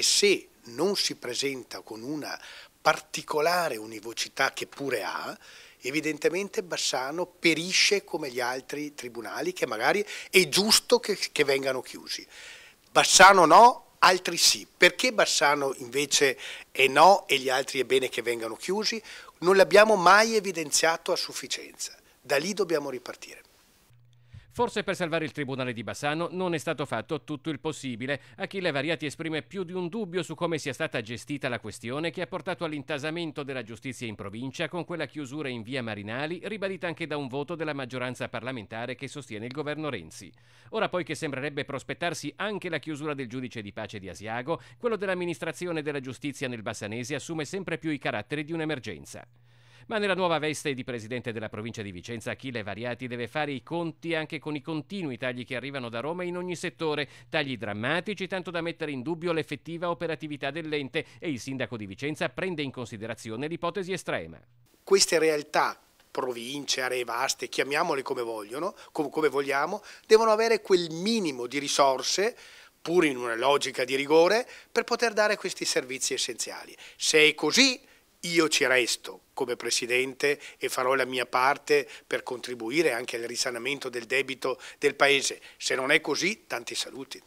e se non si presenta con una particolare univocità che pure ha, evidentemente Bassano perisce come gli altri tribunali che magari è giusto che, che vengano chiusi. Bassano no, altri sì. Perché Bassano invece è no e gli altri è bene che vengano chiusi? Non l'abbiamo mai evidenziato a sufficienza. Da lì dobbiamo ripartire. Forse per salvare il tribunale di Bassano non è stato fatto tutto il possibile. Achille Variati esprime più di un dubbio su come sia stata gestita la questione che ha portato all'intasamento della giustizia in provincia con quella chiusura in via Marinali, ribadita anche da un voto della maggioranza parlamentare che sostiene il governo Renzi. Ora poi che sembrerebbe prospettarsi anche la chiusura del giudice di pace di Asiago, quello dell'amministrazione della giustizia nel Bassanese assume sempre più i caratteri di un'emergenza ma nella nuova veste di presidente della provincia di Vicenza Achille Variati deve fare i conti anche con i continui tagli che arrivano da Roma in ogni settore, tagli drammatici tanto da mettere in dubbio l'effettiva operatività dell'ente e il sindaco di Vicenza prende in considerazione l'ipotesi estrema. Queste realtà province, aree vaste, chiamiamole come vogliono, come vogliamo, devono avere quel minimo di risorse pur in una logica di rigore, per poter dare questi servizi essenziali. Se è così, io ci resto come Presidente e farò la mia parte per contribuire anche al risanamento del debito del Paese. Se non è così, tanti saluti.